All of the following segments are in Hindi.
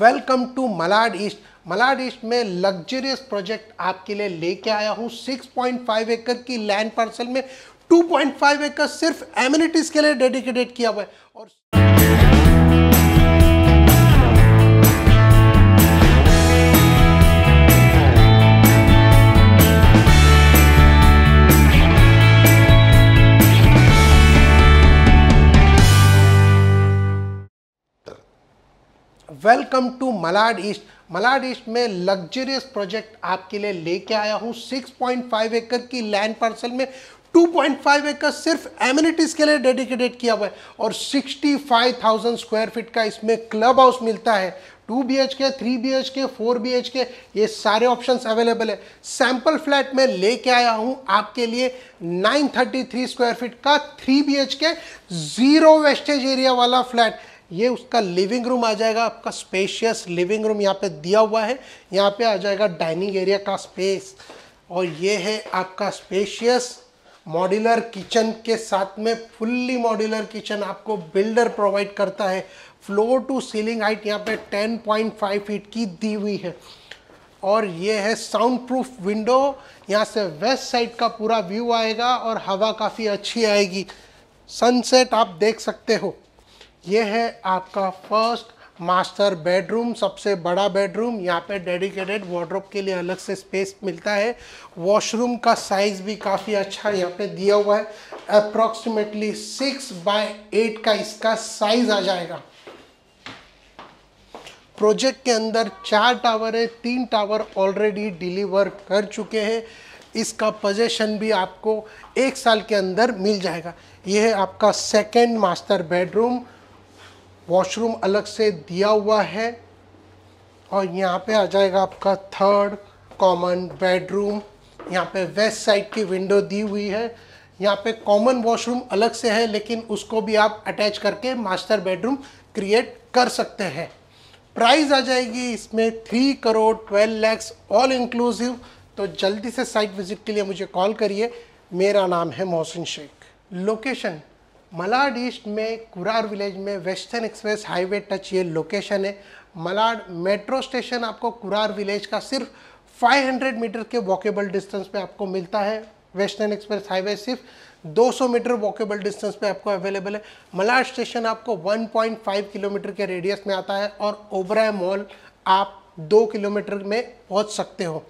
welcome to Malad east Malad east में लग्जरियस प्रोजेक्ट आपके लिए लेके आया हूँ 6.5 एकड़ की लैंड पार्सल में 2.5 एकड़ सिर्फ एम्यूनिटीज़ के लिए डेडिकेटेड किया हुआ है और welcome to Malad east Malad east में लग्जरियस प्रोजेक्ट आपके लिए लेके आया हूँ 6.5 एकड़ की लैंड पार्सल में 2.5 एकड़ सिर्फ एम्यूनिटीज़ के लिए डेडिकेटेड किया हुआ है और 65,000 स्क्वायर फीट का इसमें क्लब हाउस मिलता है two B H K three B H K four B H K ये सारे ऑप्शन अवेलेबल है सैम्पल फ्लैट में लेके आया हूँ आपके लिए 933 स्क्वायर फीट का three B H K zero wastage area वाला फ्लैट ये उसका लिविंग रूम आ जाएगा आपका स्पेशियस लिविंग रूम यहाँ पे दिया हुआ है यहाँ पे आ जाएगा डाइनिंग एरिया का स्पेस और ये है आपका स्पेशियस मॉड्यूलर किचन के साथ में फुल्ली मॉड्यूलर किचन आपको बिल्डर प्रोवाइड करता है फ्लोर टू सीलिंग हाइट यहाँ पे 10.5 फीट की दी हुई है और ये है साउंड प्रूफ विंडो यहाँ से वेस्ट साइड का पूरा व्यू आएगा और हवा काफ़ी अच्छी आएगी सनसेट आप देख सकते हो ये है आपका फर्स्ट मास्टर बेडरूम सबसे बड़ा बेडरूम यहाँ पे डेडिकेटेड वार्ड्रोप के लिए अलग से स्पेस मिलता है वॉशरूम का साइज़ भी काफ़ी अच्छा यहाँ पे दिया हुआ है अप्रॉक्सीमेटली सिक्स बाय एट का इसका साइज़ आ जाएगा प्रोजेक्ट के अंदर चार टावर है तीन टावर ऑलरेडी डिलीवर कर चुके हैं इसका पोजेशन भी आपको एक साल के अंदर मिल जाएगा यह है आपका सेकेंड मास्टर बेडरूम वॉशरूम अलग से दिया हुआ है और यहाँ पे आ जाएगा आपका थर्ड कॉमन बेडरूम यहाँ पे वेस्ट साइड की विंडो दी हुई है यहाँ पे कॉमन वॉशरूम अलग से है लेकिन उसको भी आप अटैच करके मास्टर बेडरूम क्रिएट कर सकते हैं प्राइस आ जाएगी इसमें three crore twelve lakhs all inclusive तो जल्दी से साइट विजिट के लिए मुझे कॉल करिए मेरा नाम है मोहसिन शेख लोकेशन मलाड ईस्ट में कुरार विलेज में वेस्टर्न एक्सप्रेस हाईवे टच ये लोकेशन है मलाड मेट्रो स्टेशन आपको कुरार विलेज का सिर्फ 500 मीटर के वॉकेबल डिस्टेंस पे आपको मिलता है वेस्टर्न एक्सप्रेस हाईवे सिर्फ 200 मीटर वॉकेबल डिस्टेंस पे आपको अवेलेबल है मलाड स्टेशन आपको 1.5 किलोमीटर के रेडियस में आता है और ओबरा मॉल आप दो किलोमीटर में पहुँच सकते हो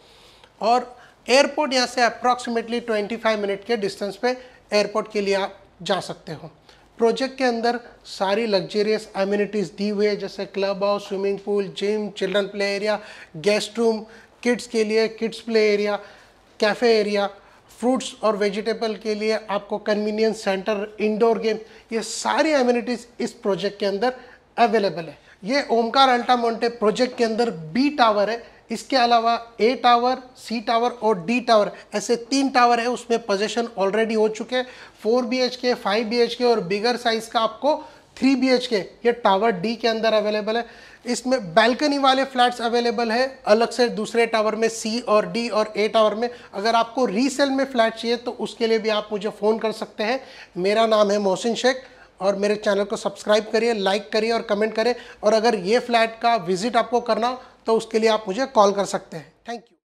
और एयरपोर्ट यहाँ से अप्रॉक्सीमेटली ट्वेंटी मिनट के डिस्टेंस पर एयरपोर्ट के लिए आप जा सकते हो प्रोजेक्ट के अंदर सारी लग्जरियस एम्यूनिटीज़ दी हुई है जैसे club house swimming pool gym children play area guest room kids के लिए kids play area cafe area fruits और वेजिटेबल के लिए आपको कन्वीनियंस सेंटर इंडोर गेम ये सारी एम्यूनिटीज़ इस प्रोजेक्ट के अंदर अवेलेबल है ये ओमकार अल्टा मोन्टे प्रोजेक्ट के अंदर बी टावर है इसके अलावा ए टावर सी टावर और डी टावर ऐसे तीन टावर है उसमें पोजेशन ऑलरेडी हो चुके हैं four B H K five B H K और बिगर साइज़ का आपको थ्री बी एच के ये टावर डी के अंदर अवेलेबल है इसमें बैल्कनी वाले फ्लैट्स अवेलेबल है अलग से दूसरे टावर में सी और डी और ए टावर में अगर आपको रीसेल में फ्लैट चाहिए तो उसके लिए भी आप मुझे फ़ोन कर सकते हैं मेरा नाम है मोहसिन शेख और मेरे चैनल को सब्सक्राइब करिए लाइक करिए और कमेंट करें और अगर ये फ्लैट का विज़िट आपको करना तो उसके लिए आप मुझे कॉल कर सकते हैं थैंक यू